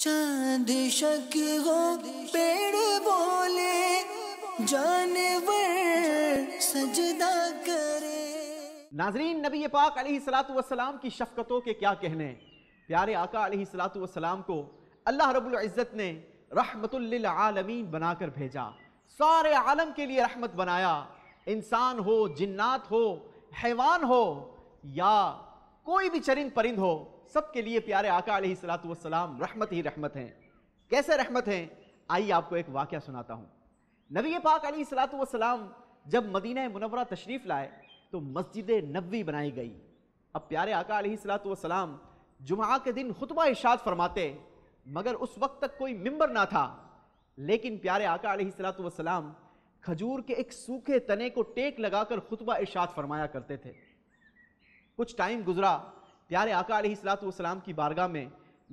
चांद शक हो पेड़ बोले जानवर सजदा करे नाजरीन नबी पाक सलाम की शफकतों के क्या कहने प्यारे आका सलाम को अल्लाह रब्बुल इज़्ज़त ने रहमतुल्लिलआलमीन बनाकर भेजा सारे आलम के लिए रहमत बनाया इंसान हो जिन्नात हो हैवान हो या कोई भी चरिंद परिंद हो सबके लिए प्यारे आका सलाम रहमत ही रहमत हैं कैसे रहमत हैं आइए आपको एक वाक़ सुनाता हूँ नबी पाक सलाम जब मदीना मुनवरा तशरीफ़ लाए तो मस्जिद नबी बनाई गई अब प्यारे आका सलाम जुमा के दिन खुतबा इशाद फरमाते मगर उस वक्त तक कोई मिंबर ना था लेकिन प्यारे आका सलाम खजूर के एक सूखे तने को टेक लगाकर खुतबा इशाद फरमाया करते थे कुछ टाइम गुजरा प्यारे आका सलाम की बारगाह में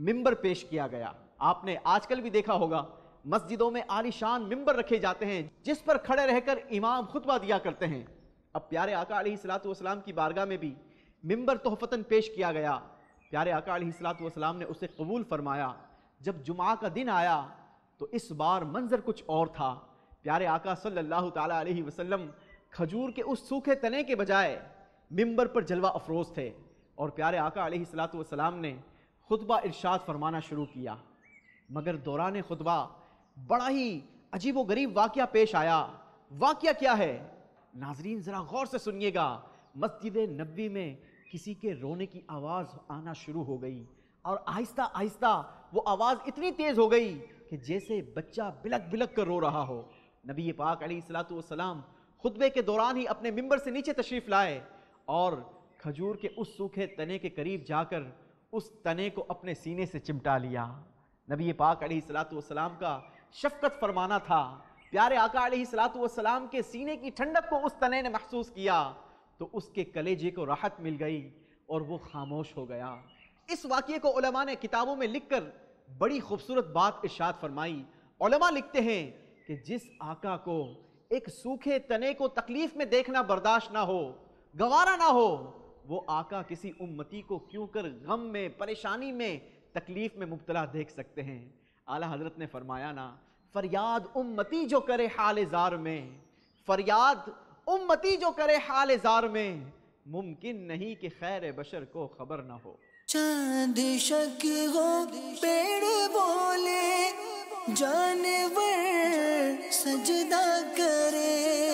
मिंबर पेश किया गया आपने आजकल भी देखा होगा मस्जिदों में आलिशान मिंबर रखे जाते हैं जिस पर खड़े रहकर इमाम खुतबा दिया करते हैं अब प्यारे आका सलाम की बारगाह में भी मिंबर तोहफतन पेश किया गया प्यारे आका सलाम ने उसे कबूल फरमाया जब जुमा का दिन आया तो इस बार मंजर कुछ और था प्यारे आका सल्लल्लाहु अलैहि वसल्लम खजूर के उस सूखे तने के बजाय मिंबर पर जलवा अफरोज थे और प्यारे आका सलाम ने खुतबा इरशाद फरमाना शुरू किया मगर दौरान खुतबा बड़ा ही अजीब व गरीब वाक़ पेश आया वाक़ क्या है नाजरीन ज़रा गौर से सुनिएगा मस्जिद नबी में किसी के रोने की आवाज़ आना शुरू हो गई और आहिस्ता आहिस्ता वो आवाज़ इतनी तेज़ हो गई कि जैसे बच्चा बिलक बिलक कर रो रहा हो नबी पाक सलाम खुतबे के दौरान ही अपने मिंबर से नीचे तशरीफ़ लाए और खजूर के उस सूखे तने के करीब जाकर उस तने को अपने सीने से चिमटा लिया नबी पाक सलाम का शफकत फरमाना था प्यारे आका सलाम के सीने की ठंडक को उस तने ने महसूस किया तो उसके कलेजे को राहत मिल गई और वो खामोश हो गया इस वाक्य को उलमा ने किताबों में लिखकर बड़ी खूबसूरत बात इर्शाद फरमाई उलमा लिखते हैं कि जिस आका को एक सूखे तने को तकलीफ में देखना बर्दाश्त ना हो गवारा ना हो वो आका किसी उम्मती को क्यों कर गम में परेशानी में तकलीफ़ में मुबतला देख सकते हैं आला हजरत ने फरमाया ना फरियाद उम्मती जो करे हाल ज़ार में फरियाद उम्मती जो करे हाल ज़ार में मुमकिन नहीं कि खैर बशर को खबर ना हो चांद शक हो पेड़ बोले जानवर सजदा करे